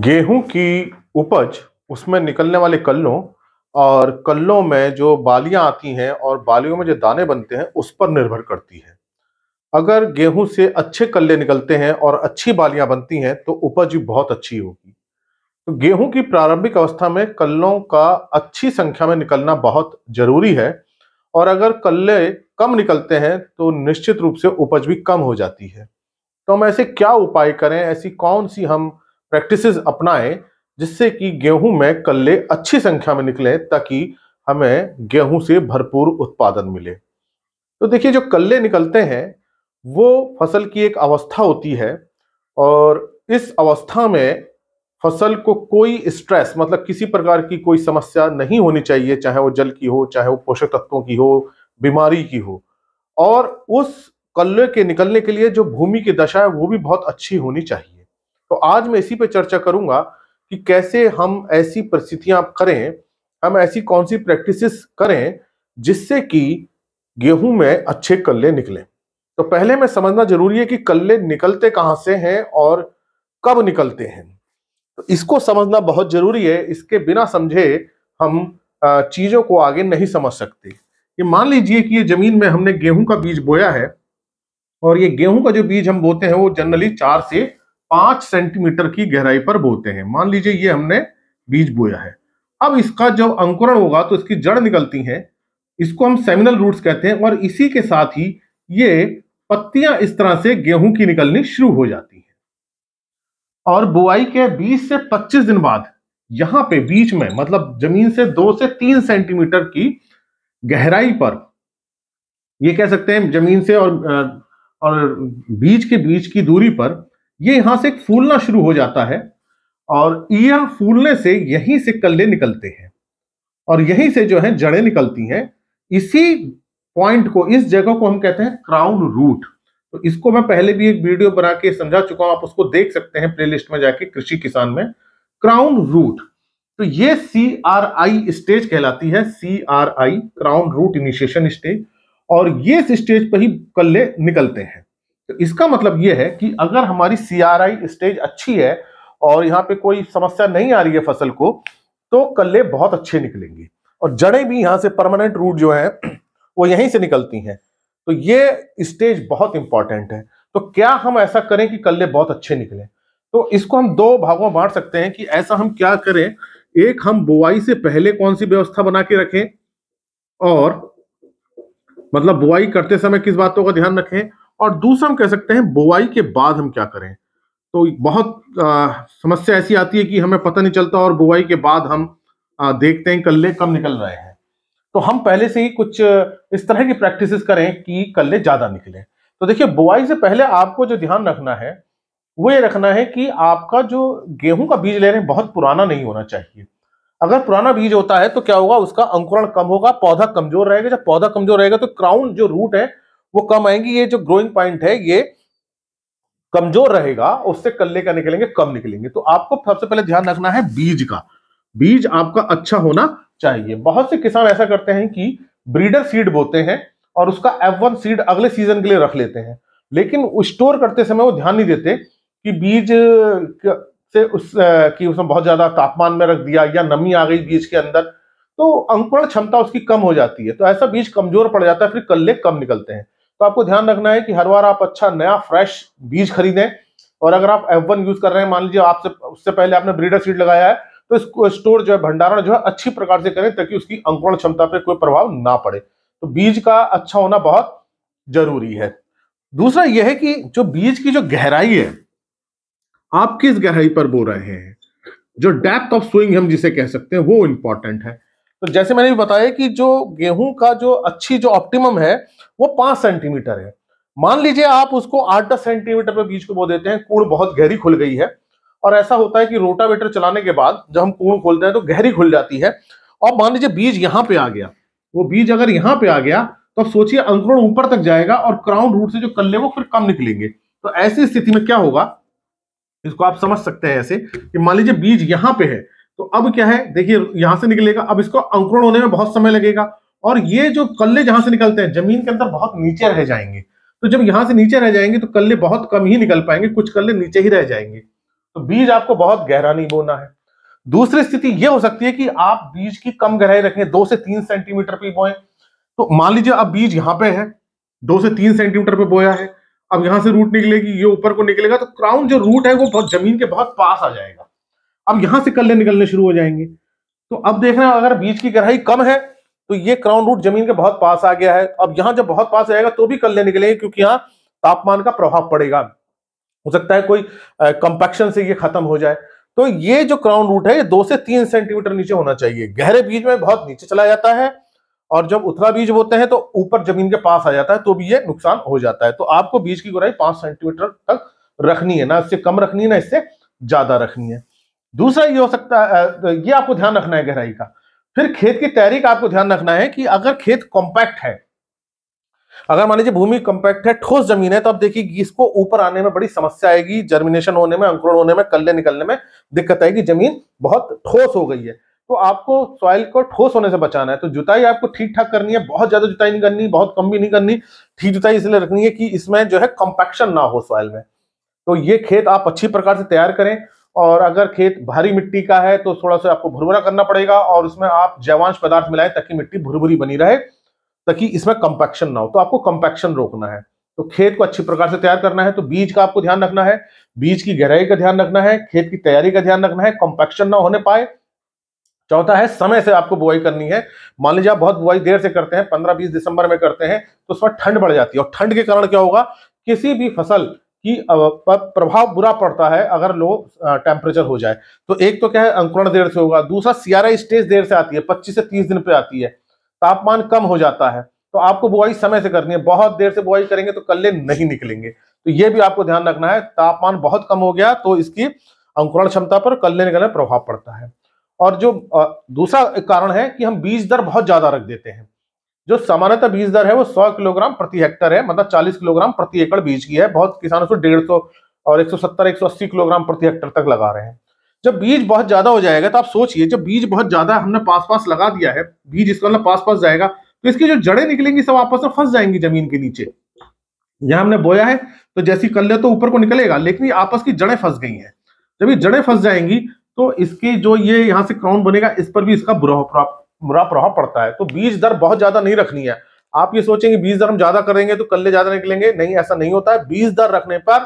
गेहूं की उपज उसमें निकलने वाले कल्लों और कल्लों में जो बालियां आती हैं और बालियों में जो दाने बनते हैं उस पर निर्भर करती है अगर गेहूं से अच्छे कल्ले निकलते हैं और अच्छी बालियां बनती हैं तो उपज भी बहुत अच्छी होगी तो गेहूं की प्रारंभिक अवस्था में कल्लों का अच्छी संख्या में निकलना बहुत जरूरी है और अगर कल्ले कम निकलते हैं तो निश्चित रूप से उपज भी कम हो जाती है तो हम ऐसे क्या उपाय करें ऐसी कौन सी हम प्रैक्टिसेस अपनाएं जिससे कि गेहूं में कल्ले अच्छी संख्या में निकलें ताकि हमें गेहूं से भरपूर उत्पादन मिले तो देखिए जो कल्ले निकलते हैं वो फसल की एक अवस्था होती है और इस अवस्था में फसल को कोई स्ट्रेस मतलब किसी प्रकार की कोई समस्या नहीं होनी चाहिए चाहे वो जल की हो चाहे वो पोषक तत्वों की हो बीमारी की हो और उस कल्ले के निकलने के लिए जो भूमि की दशा है वो भी बहुत अच्छी होनी चाहिए तो आज मैं इसी पे चर्चा करूंगा कि कैसे हम ऐसी परिस्थितियां करें हम ऐसी कौन सी प्रैक्टिसेस करें जिससे कि गेहूं में अच्छे कल्ले निकलें तो पहले में समझना जरूरी है कि कल्ले निकलते कहाँ से हैं और कब निकलते हैं तो इसको समझना बहुत जरूरी है इसके बिना समझे हम चीज़ों को आगे नहीं समझ सकते ये मान लीजिए कि ये ज़मीन में हमने गेहूं का बीज बोया है और ये गेहूं का जो बीज हम बोते हैं वो जनरली चार से पांच सेंटीमीटर की गहराई पर बोते हैं मान लीजिए ये हमने बीज बोया है अब इसका जब अंकुरण होगा तो इसकी जड़ निकलती है इसको हम सेमिनल रूट्स कहते हैं और इसी के साथ ही ये पत्तियां इस तरह से गेहूं की निकलनी शुरू हो जाती है और बुआई के 20 से 25 दिन बाद यहां पे बीच में मतलब जमीन से दो से तीन सेंटीमीटर की गहराई पर ये कह सकते हैं जमीन से और और बीज के बीच की दूरी पर ये यहां से फूलना शुरू हो जाता है और यह फूलने से यहीं से कल्ले निकलते हैं और यहीं से जो है जड़ें निकलती हैं इसी पॉइंट को इस जगह को हम कहते हैं क्राउन रूट तो इसको मैं पहले भी एक वीडियो बना के समझा चुका हूं आप उसको देख सकते हैं प्लेलिस्ट में जाके कृषि किसान में क्राउन रूट तो ये सी आर आई स्टेज कहलाती है C R I crown root initiation stage और ये स्टेज पर ही कल्ले निकलते हैं तो इसका मतलब यह है कि अगर हमारी सीआरआई स्टेज अच्छी है और यहाँ पे कोई समस्या नहीं आ रही है फसल को तो कल्ले बहुत अच्छे निकलेंगे और जड़ें भी यहाँ से परमानेंट रूट जो है वो यहीं से निकलती हैं तो ये स्टेज बहुत इंपॉर्टेंट है तो क्या हम ऐसा करें कि कल्ले बहुत अच्छे निकलें तो इसको हम दो भागों में बांट सकते हैं कि ऐसा हम क्या करें एक हम बुआई से पहले कौन सी व्यवस्था बना के रखें और मतलब बुआई करते समय किस बातों का ध्यान रखें और दूसरा हम कह सकते हैं बुआई के बाद हम क्या करें तो बहुत आ, समस्या ऐसी आती है कि हमें पता नहीं चलता और बुआई के बाद हम आ, देखते हैं कल्ले कम निकल रहे हैं तो हम पहले से ही कुछ इस तरह की प्रैक्टिस करें कि कल्ले ज़्यादा निकलें तो देखिए बुआई से पहले आपको जो ध्यान रखना है वो ये रखना है कि आपका जो गेहूं का बीज ले रहे हैं बहुत पुराना नहीं होना चाहिए अगर पुराना बीज होता है तो क्या होगा उसका अंकुरण कम होगा पौधा कमजोर रहेगा जब पौधा कमजोर रहेगा तो क्राउन जो रूट है वो कम आएंगी ये जो ग्रोइंग पॉइंट है ये कमजोर रहेगा उससे कल्ले का निकलेंगे कम निकलेंगे तो आपको सबसे पहले ध्यान रखना है बीज का बीज आपका अच्छा होना चाहिए बहुत से किसान ऐसा करते हैं कि ब्रीडर सीड बोते हैं और उसका एफ सीड अगले सीजन के लिए रख लेते हैं लेकिन स्टोर करते समय वो ध्यान नहीं देते कि बीज से उस कि उसमें बहुत ज्यादा तापमान में रख दिया या नमी आ गई बीज के अंदर तो अंकुरण क्षमता उसकी कम हो जाती है तो ऐसा बीज कमजोर पड़ जाता है फिर कल्ले कम निकलते हैं तो आपको ध्यान रखना है कि हर बार आप अच्छा नया फ्रेश बीज खरीदें और अगर आप एफ यूज कर रहे हैं मान लीजिए आपसे उससे पहले आपने ब्रीडर सीड लगाया है तो इसको स्टोर जो है भंडारण जो है अच्छी प्रकार से करें ताकि उसकी अंकुरण क्षमता पर कोई प्रभाव ना पड़े तो बीज का अच्छा होना बहुत जरूरी है दूसरा यह है कि जो बीज की जो गहराई है आप किस गहराई पर बो रहे हैं जो डेप्थ ऑफ स्विंग हम जिसे कह सकते हैं वो इंपॉर्टेंट है तो जैसे मैंने भी बताया कि जो गेहूं का जो अच्छी जो ऑप्टिमम है वो पांच सेंटीमीटर है मान लीजिए आप उसको आठ दस सेंटीमीटर पर बीज को बो देते हैं कूड़ बहुत गहरी खुल गई है और ऐसा होता है कि रोटावेटर चलाने के बाद जब हम कूड़ खोलते हैं तो गहरी खुल जाती है और मान लीजिए बीज यहाँ पे आ गया वो बीज अगर यहाँ पे आ गया तो आप सोचिए अंकुरण ऊपर तक जाएगा और क्राउन रूट से जो कल्ले वो फिर कम निकलेंगे तो ऐसी स्थिति में क्या होगा इसको आप समझ सकते हैं ऐसे कि मान लीजिए बीज यहाँ पे है तो अब क्या है देखिए यहां से निकलेगा अब इसको अंकुरण होने में बहुत समय लगेगा और ये जो कल्ले जहां से निकलते हैं जमीन के अंदर बहुत नीचे रह जाएंगे तो जब यहां से नीचे रह जाएंगे तो कल्ले बहुत कम ही निकल पाएंगे कुछ कल्ले नीचे ही रह जाएंगे तो बीज आपको बहुत गहरा नहीं बोना है दूसरी स्थिति यह हो सकती है कि आप बीज की कम गहराई रखें दो से तीन सेंटीमीटर पे बोए तो मान लीजिए अब बीज यहां पे है दो से तीन सेंटीमीटर पे बोया है अब यहां से रूट निकलेगी ये ऊपर को निकलेगा तो क्राउन जो रूट है वो बहुत जमीन के बहुत पास आ जाएगा अब यहां से कल्ले निकलने शुरू हो जाएंगे तो अब देख रहे हैं अगर बीज की गहराई कम है तो ये क्राउन रूट जमीन के बहुत पास आ गया है अब यहां जब बहुत पास आएगा तो भी कल्ले निकलेंगे क्योंकि यहाँ तापमान का प्रभाव पड़ेगा हो सकता है कोई कंपेक्शन से ये खत्म हो जाए तो ये जो क्राउन रूट है ये दो से तीन सेंटीमीटर नीचे होना चाहिए गहरे बीज में बहुत नीचे चला जाता है और जब उथला बीज बोते हैं तो ऊपर जमीन के पास आ जाता है तो भी ये नुकसान हो जाता है तो आपको बीज की गुराई पांच सेंटीमीटर तक रखनी है ना इससे कम रखनी है ना इससे ज्यादा रखनी है दूसरा ये हो सकता है तो ये आपको ध्यान रखना है गहराई का फिर खेत की तैयारी का आपको ध्यान रखना है कि अगर खेत कॉम्पैक्ट है अगर मान लीजिए भूमि कॉम्पैक्ट है ठोस जमीन है तो आप देखिए इसको ऊपर आने में बड़ी समस्या आएगी जर्मिनेशन होने में अंकुरण होने में कल्ले निकलने में दिक्कत आएगी जमीन बहुत ठोस हो गई है तो आपको सॉइल को ठोस होने से बचाना है तो जुताई आपको ठीक ठाक करनी है बहुत ज्यादा जुताई नहीं करनी बहुत कम भी नहीं करनी ठीक जुताई इसलिए रखनी है कि इसमें जो है कॉम्पैक्शन ना हो सॉइल में तो ये खेत आप अच्छी प्रकार से तैयार करें और अगर खेत भारी मिट्टी का है तो थोड़ा सा आपको भुरभुरा करना पड़ेगा और उसमें आप जैवांश पदार्थ मिलाएं ताकि मिट्टी भुरभुरी बनी रहे ताकि इसमें कंपैक्शन ना हो तो आपको कंपैक्शन रोकना है तो खेत को अच्छी प्रकार से तैयार करना है तो बीज का आपको ध्यान रखना है बीज की गहराई का ध्यान रखना है खेत की तैयारी का ध्यान रखना है कॉम्पैक्शन ना होने पाए चौथा है समय से आपको बुआई करनी है मान लीजिए आप बहुत बुआई देर से करते हैं पंद्रह बीस दिसंबर में करते हैं तो उसमें ठंड बढ़ जाती है और ठंड के कारण क्या होगा किसी भी फसल कि प्रभाव बुरा पड़ता है अगर लो टेम्परेचर हो जाए तो एक तो क्या है अंकुरण देर से होगा दूसरा सियारा स्टेज देर से आती है पच्चीस से तीस दिन पे आती है तापमान कम हो जाता है तो आपको बुआई समय से करनी है बहुत देर से बुआई करेंगे तो कल्ले नहीं निकलेंगे तो ये भी आपको ध्यान रखना है तापमान बहुत कम हो गया तो इसकी अंकुरण क्षमता पर कल्ले निकलने प्रभाव पड़ता है और जो दूसरा कारण है कि हम बीज दर बहुत ज्यादा रख देते हैं जो सामान्यतः बीज दर है वो 100 किलोग्राम प्रति हेक्टर है मतलब 40 किलोग्राम प्रति एकड़ बीज की है बहुत किसान उसको डेढ़ सौ और 170 180 किलोग्राम प्रति हेक्टर तक लगा रहे हैं जब बीज बहुत ज्यादा हो जाएगा तो आप सोचिए जब बीज बहुत ज्यादा हमने पास पास लगा दिया है बीज इसका मतलब पास पास जाएगा तो इसकी जो जड़ें निकलेंगी सब आपस में फंस जाएंगी जमीन के नीचे यहां हमने बोया है तो जैसी कर ले तो ऊपर को निकलेगा लेकिन आपस की जड़ें फंस गई हैं जब ये जड़ें फंस जाएंगी तो इसकी जो ये यहाँ से क्राउन बनेगा इस पर भी इसका बुरा बुरा प्रभाव पड़ता है तो बीज दर बहुत ज्यादा नहीं रखनी है आप ये सोचेंगे बीज दर हम ज्यादा करेंगे तो कल्ले ज्यादा निकलेंगे नहीं ऐसा नहीं होता है बीज दर रखने पर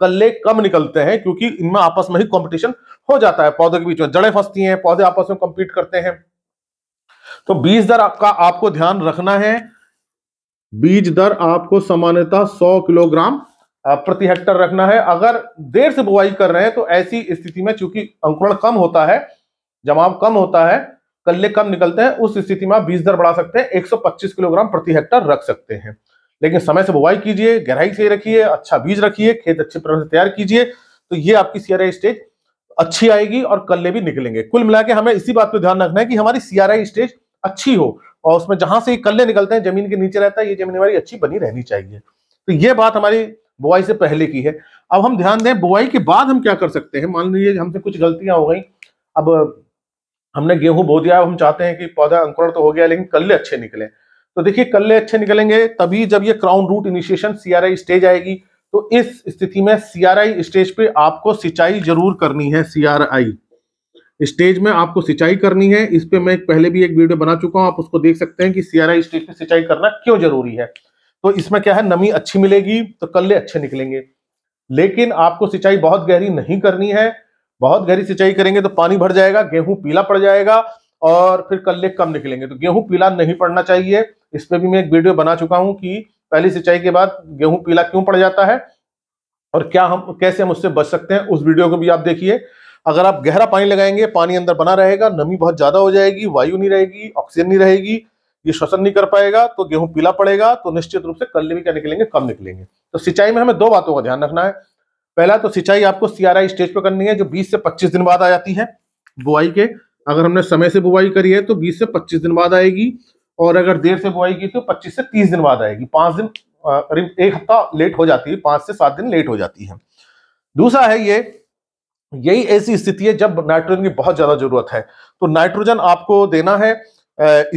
कल्ले कम निकलते हैं क्योंकि इनमें आपस में ही कॉम्पिटिशन हो जाता है पौधे के बीच में जड़ें फंसती हैं पौधे आपस में कॉम्पीट करते हैं तो बीज दर आपका आपको ध्यान रखना है बीज दर आपको सामान्यतः 100 किलोग्राम प्रति हेक्टर रखना है अगर देर से बुआई कर रहे हैं तो ऐसी स्थिति में चूंकि अंकुरण कम होता है जमाव कम होता है कल्ले कम निकलते हैं उस स्थिति में आप बीज दर बढ़ा सकते हैं 125 किलोग्राम प्रति हेक्टर रख सकते हैं लेकिन समय से बुवाई कीजिए गहराई से रखिए अच्छा बीज रखिए खेत अच्छे प्रकार से तैयार कीजिए तो ये आपकी सीआरआई स्टेज अच्छी आएगी और कल्ले भी निकलेंगे कुल मिला के हमें इसी बात पर ध्यान रखना है कि हमारी सीआरआई स्टेज अच्छी हो और उसमें जहां से कल्ले निकलते हैं जमीन के नीचे रहता है ये जमीन हमारी अच्छी बनी रहनी चाहिए तो ये बात हमारी बुआई से पहले की है अब हम ध्यान दें बुआई के बाद हम क्या कर सकते हैं मान लीजिए हमसे कुछ गलतियां हो गई अब हमने गेहूं बो दिया हम चाहते हैं कि पौधा अंकुरण तो हो गया लेकिन कल्ले अच्छे निकले तो देखिए कल्ले अच्छे निकलेंगे तभी जब ये crown root initiation CRI stage आएगी तो इस स्थिति में सीआरआई स्टेज पे आपको सिंचाई जरूर करनी है सीआरआई स्टेज में आपको सिंचाई करनी है इस पे मैं पहले भी एक वीडियो बना चुका हूं आप उसको देख सकते हैं कि सीआरआई स्टेज पे सिंचाई करना क्यों जरूरी है तो इसमें क्या है नमी अच्छी मिलेगी तो कल्ले अच्छे निकलेंगे लेकिन आपको सिंचाई बहुत गहरी नहीं करनी है बहुत गहरी सिंचाई करेंगे तो पानी भर जाएगा गेहूं पीला पड़ जाएगा और फिर कल्ले कम निकलेंगे तो गेहूं पीला नहीं पड़ना चाहिए इस पर भी मैं एक वीडियो बना चुका हूं कि पहली सिंचाई के बाद गेहूं पीला क्यों पड़ जाता है और क्या हम कैसे हम उससे बच सकते हैं उस वीडियो को भी आप देखिए अगर आप गहरा पानी लगाएंगे पानी अंदर बना रहेगा नमी बहुत ज्यादा हो जाएगी वायु नहीं रहेगी ऑक्सीजन नहीं रहेगी ये श्वसन नहीं कर पाएगा तो गेहूं पीला पड़ेगा तो निश्चित रूप से कल्ले भी क्या निकलेंगे कम निकलेंगे तो सिंचाई में हमें दो बातों का ध्यान रखना है पहला तो सिंचाई आपको सीआरआई स्टेज पर करनी है जो 20 से 25 दिन बाद आ जाती है बुआई के अगर हमने समय से बुआई करी है तो 20 से 25 दिन बाद आएगी और अगर देर से बुआई की तो 25 से 30 दिन बाद आएगी पांच दिन करीब एक हफ्ता लेट हो जाती है पांच से सात दिन लेट हो जाती है दूसरा है ये यही ऐसी स्थिति है जब नाइट्रोजन की बहुत ज़्यादा जरूरत है तो नाइट्रोजन आपको देना है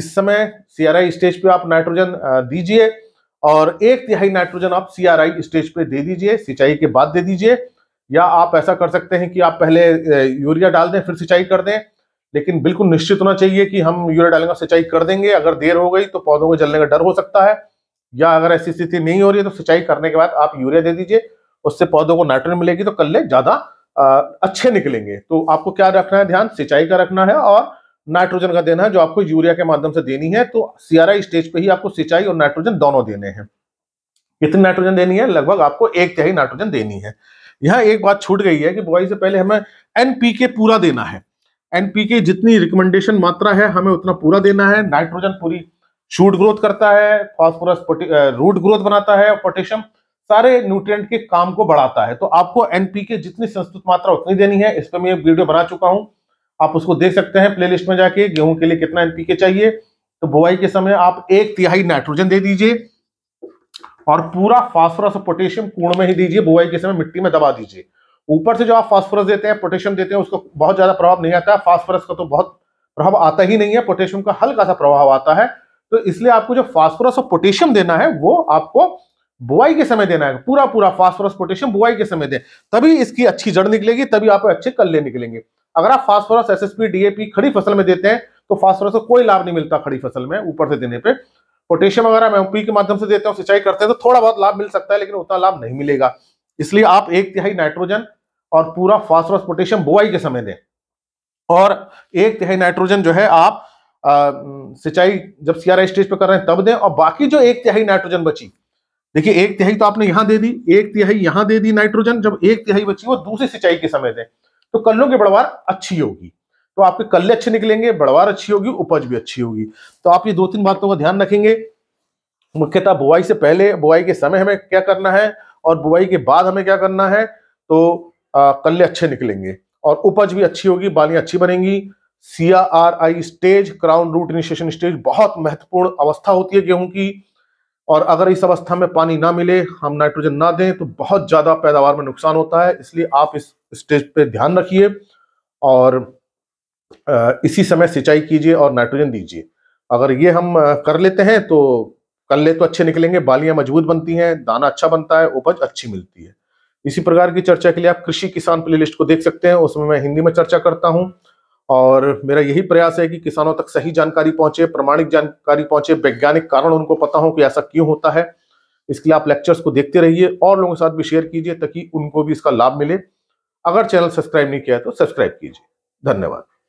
इस समय सीआरआई स्टेज पे आप नाइट्रोजन दीजिए और एक तिहाई नाइट्रोजन आप सीआरआई स्टेज पे दे दीजिए सिंचाई के बाद दे दीजिए या आप ऐसा कर सकते हैं कि आप पहले यूरिया डाल दें फिर सिंचाई कर दें लेकिन बिल्कुल निश्चित होना चाहिए कि हम यूरिया डालेंगे सिंचाई कर देंगे अगर देर हो गई तो पौधों को जलने का डर हो सकता है या अगर ऐसी स्थिति नहीं हो रही है तो सिंचाई करने के बाद आप यूरिया दे दीजिए उससे पौधों को नाइट्रोजन मिलेगी तो कल्ले ज़्यादा अच्छे निकलेंगे तो आपको क्या रखना है ध्यान सिंचाई का रखना है और नाइट्रोजन का देना है जो आपको यूरिया के माध्यम से देनी है तो सियारा स्टेज पे ही आपको सिंचाई और नाइट्रोजन दोनों देने हैं कितनी नाइट्रोजन देनी है लगभग आपको एक तिहाई नाइट्रोजन देनी है यहाँ एक बात छूट गई है कि बुआई से पहले हमें एनपीके पूरा देना है एनपीके जितनी रिकमेंडेशन मात्रा है हमें उतना पूरा देना है नाइट्रोजन पूरी शूट ग्रोथ करता है फॉस्फोरस रूट ग्रोथ बनाता है और पोटेशियम सारे न्यूट्रिएंट के काम को बढ़ाता है तो आपको एनपीके जितनी संस्तुत मात्रा उतनी देनी है इस पर मैं वीडियो बना चुका हूँ आप उसको देख सकते हैं प्लेलिस्ट में जाके गेहूं के लिए कितना एनपीके चाहिए तो बुआई के समय आप एक तिहाई नाइट्रोजन दे दीजिए और पूरा फास्फोरस और पोटेशियम कूड़ में ही दीजिए बुआई के समय मिट्टी में दबा दीजिए ऊपर से जो आप फास्फोरस देते हैं पोटेशियम देते हैं उसको बहुत ज्यादा प्रभाव नहीं आता है फास्फोरस का तो बहुत प्रभाव आता ही नहीं है पोटेशियम का हल्का सा प्रभाव आता है तो इसलिए आपको जो फास्फोरस और पोटेशियम देना है वो आपको बुआई के समय देना है पूरा पूरा फास्फोरस पोटेशियम बुआई के समय दे तभी इसकी अच्छी जड़ निकलेगी तभी आप अच्छे कल्ले निकलेंगे अगर आप फास्फोरस एसएसपी डीएपी खड़ी फसल में देते हैं तो फास्फोरस को कोई लाभ नहीं मिलता खड़ी फसल में ऊपर से देने पे पोटेशियम अगर हम एमपी के माध्यम से देते हैं सिंचाई करते हैं तो थोड़ा बहुत लाभ मिल सकता है लेकिन उतना लाभ नहीं मिलेगा इसलिए आप एक तिहाई नाइट्रोजन और पूरा फास्फोरस पोटेशियम बुआई के समय दें और एक तिहाई नाइट्रोजन जो है आप सिंचाई जब सीआरआई स्टेज पर कर रहे हैं तब दें और बाकी जो एक तिहाई नाइट्रोजन बची देखिए एक तिहाई तो आपने यहां दे दी एक तिहाई यहां दे दी नाइट्रोजन जब एक तिहाई बची वो दूसरी सिंचाई के समय दें तो कल्लों की बढ़वार अच्छी होगी तो आपके कल्ले अच्छे निकलेंगे बढ़वार अच्छी होगी उपज भी अच्छी होगी तो आप ये दो तीन बातों का ध्यान रखेंगे मुख्यतः बुआई से पहले बुआई के समय हमें क्या करना है और बुआई के बाद हमें क्या करना है तो कल्ले अच्छे निकलेंगे और उपज भी अच्छी होगी बालियां अच्छी बनेंगी C R I stage crown root initiation stage बहुत महत्वपूर्ण अवस्था होती है गेहूं की और अगर इस अवस्था में पानी ना मिले हम नाइट्रोजन ना दें तो बहुत ज़्यादा पैदावार में नुकसान होता है इसलिए आप इस स्टेज पे ध्यान रखिए और इसी समय सिंचाई कीजिए और नाइट्रोजन दीजिए अगर ये हम कर लेते हैं तो कल्ले तो अच्छे निकलेंगे बालियाँ मजबूत बनती हैं दाना अच्छा बनता है उपज अच्छी मिलती है इसी प्रकार की चर्चा के लिए आप कृषि किसान प्ले को देख सकते हैं उसमें मैं हिंदी में चर्चा करता हूँ और मेरा यही प्रयास है कि किसानों तक सही जानकारी पहुंचे प्रमाणिक जानकारी पहुंचे वैज्ञानिक कारण उनको पता हो कि ऐसा क्यों होता है इसके लिए आप लेक्चर्स को देखते रहिए और लोगों के साथ भी शेयर कीजिए ताकि उनको भी इसका लाभ मिले अगर चैनल सब्सक्राइब नहीं किया तो सब्सक्राइब कीजिए धन्यवाद